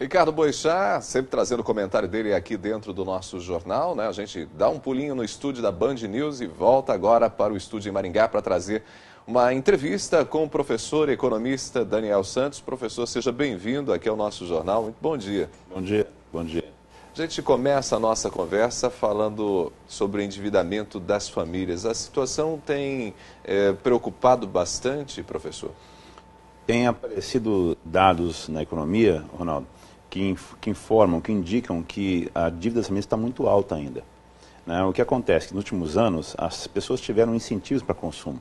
Ricardo Boixá, sempre trazendo o comentário dele aqui dentro do nosso jornal, né? A gente dá um pulinho no estúdio da Band News e volta agora para o estúdio em Maringá para trazer uma entrevista com o professor economista Daniel Santos. Professor, seja bem-vindo aqui ao nosso jornal. Muito bom dia. Bom dia. Bom dia. A gente começa a nossa conversa falando sobre o endividamento das famílias. A situação tem é, preocupado bastante, professor? Tem aparecido dados na economia, Ronaldo, que, que informam, que indicam que a dívida das está muito alta ainda. Né? O que acontece? É que nos últimos anos, as pessoas tiveram incentivos para consumo.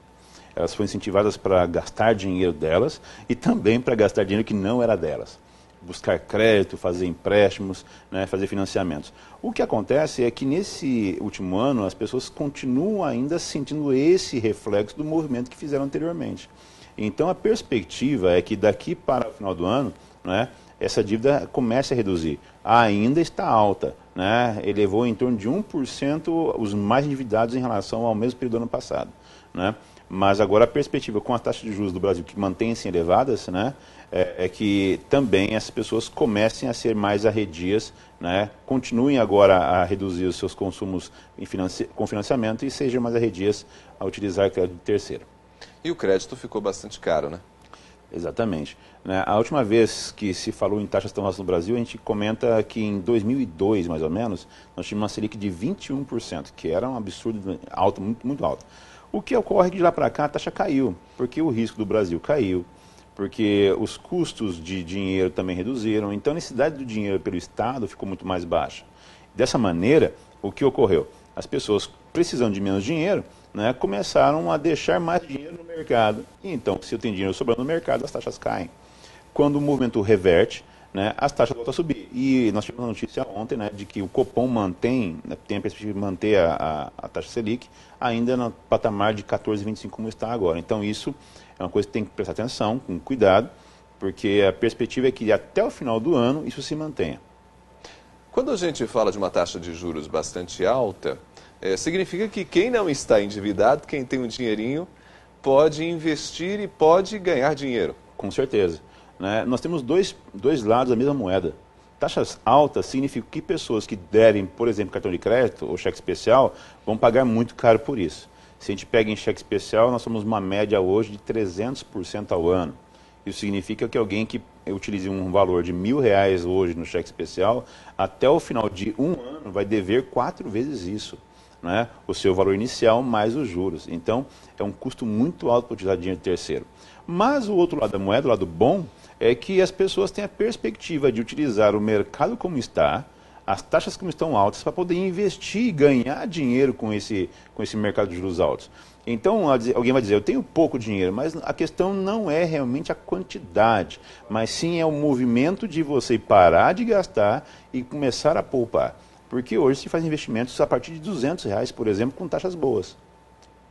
Elas foram incentivadas para gastar dinheiro delas e também para gastar dinheiro que não era delas buscar crédito, fazer empréstimos, né, fazer financiamentos. O que acontece é que nesse último ano as pessoas continuam ainda sentindo esse reflexo do movimento que fizeram anteriormente. Então a perspectiva é que daqui para o final do ano, né, essa dívida comece a reduzir. Ainda está alta, né? elevou em torno de 1% os mais endividados em relação ao mesmo período do ano passado. Né? Mas agora a perspectiva com a taxa de juros do Brasil que mantém-se assim elevadas, né, é, é, que também as pessoas comecem a ser mais arredias, né, continuem agora a reduzir os seus consumos financi com financiamento e sejam mais arredias a utilizar crédito terceiro. E o crédito ficou bastante caro, né? Exatamente. Né, a última vez que se falou em taxas tão altas no Brasil, a gente comenta que em 2002, mais ou menos, nós tínhamos uma Selic de 21%, que era um absurdo alto, muito, muito alto. O que ocorre é que de lá para cá a taxa caiu, porque o risco do Brasil caiu, porque os custos de dinheiro também reduziram, então a necessidade do dinheiro pelo Estado ficou muito mais baixa. Dessa maneira, o que ocorreu? as pessoas precisando de menos dinheiro, né, começaram a deixar mais dinheiro no mercado. E então, se eu tenho dinheiro sobrando no mercado, as taxas caem. Quando o movimento reverte, né, as taxas voltam a subir. E nós tivemos a notícia ontem né, de que o Copom mantém, né, tem a perspectiva de manter a, a, a, taxa Selic ainda no patamar de 14,25 como está agora. Então isso é uma coisa que tem que prestar atenção, com cuidado, porque a perspectiva é que até o final do ano isso se mantenha. Quando a gente fala de uma taxa de juros bastante alta, é, significa que quem não está endividado, quem tem um dinheirinho, pode investir e pode ganhar dinheiro. Com certeza. Né? Nós temos dois, dois lados da mesma moeda. Taxas altas significa que pessoas que derem, por exemplo, cartão de crédito ou cheque especial vão pagar muito caro por isso. Se a gente pega em cheque especial, nós somos uma média hoje de 300% ao ano. Isso significa que alguém que eu utilize um valor de mil reais hoje no cheque especial, até o final de um ano vai dever quatro vezes isso. Né? o seu valor inicial mais os juros. Então, é um custo muito alto para utilizar dinheiro de terceiro. Mas o outro lado da moeda, o lado bom, é que as pessoas têm a perspectiva de utilizar o mercado como está, as taxas como estão altas para poder investir e ganhar dinheiro com esse, com esse mercado de juros altos. Então, alguém vai dizer, eu tenho pouco dinheiro, mas a questão não é realmente a quantidade, mas sim é o movimento de você parar de gastar e começar a poupar. Porque hoje se faz investimentos a partir de 200 reais, por exemplo, com taxas boas.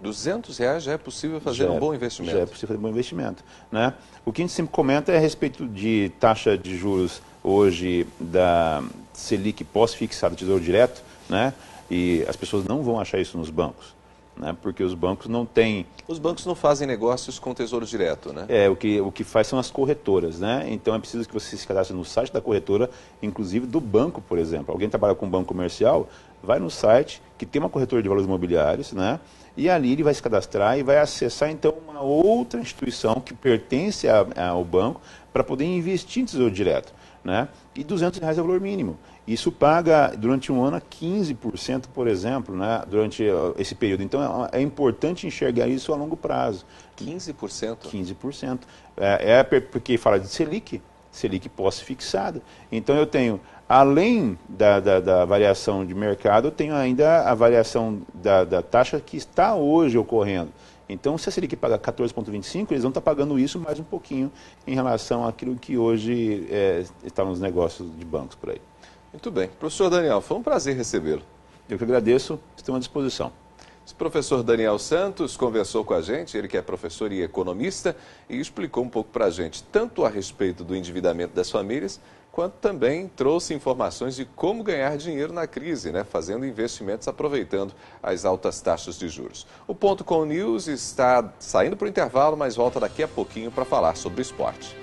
200 reais já é possível fazer já um é, bom investimento. Já é possível fazer um bom investimento. Né? O que a gente sempre comenta é a respeito de taxa de juros hoje da Selic pós-fixada, tesouro direto, né? E as pessoas não vão achar isso nos bancos, né? Porque os bancos não têm... Os bancos não fazem negócios com tesouro direto, né? É, o que, o que faz são as corretoras, né? Então é preciso que você se cadastre no site da corretora, inclusive do banco, por exemplo. Alguém trabalha com um banco comercial, vai no site que tem uma corretora de valores imobiliários, né? E ali ele vai se cadastrar e vai acessar então uma outra instituição que pertence a, a, ao banco para poder investir em tesouro direto. Né? E 200 reais é o valor mínimo. Isso paga durante um ano a 15%, por exemplo, né? durante esse período. Então é, é importante enxergar isso a longo prazo. 15%? 15%. É, é porque fala de Selic, Selic posse fixada Então eu tenho, além da, da, da, variação de mercado, eu tenho ainda a variação da, da taxa que está hoje ocorrendo. Então, se a Selic paga 14,25, eles vão estar tá pagando isso mais um pouquinho em relação àquilo que hoje é, está nos negócios de bancos por aí. Muito bem. Professor Daniel, foi um prazer recebê-lo. Eu que agradeço, estou à disposição. O professor Daniel Santos conversou com a gente, ele que é professor e economista, e explicou um pouco para a gente, tanto a respeito do endividamento das famílias, quanto também trouxe informações de como ganhar dinheiro na crise, né? fazendo investimentos aproveitando as altas taxas de juros. O Ponto Com News está saindo para o intervalo, mas volta daqui a pouquinho para falar sobre esporte.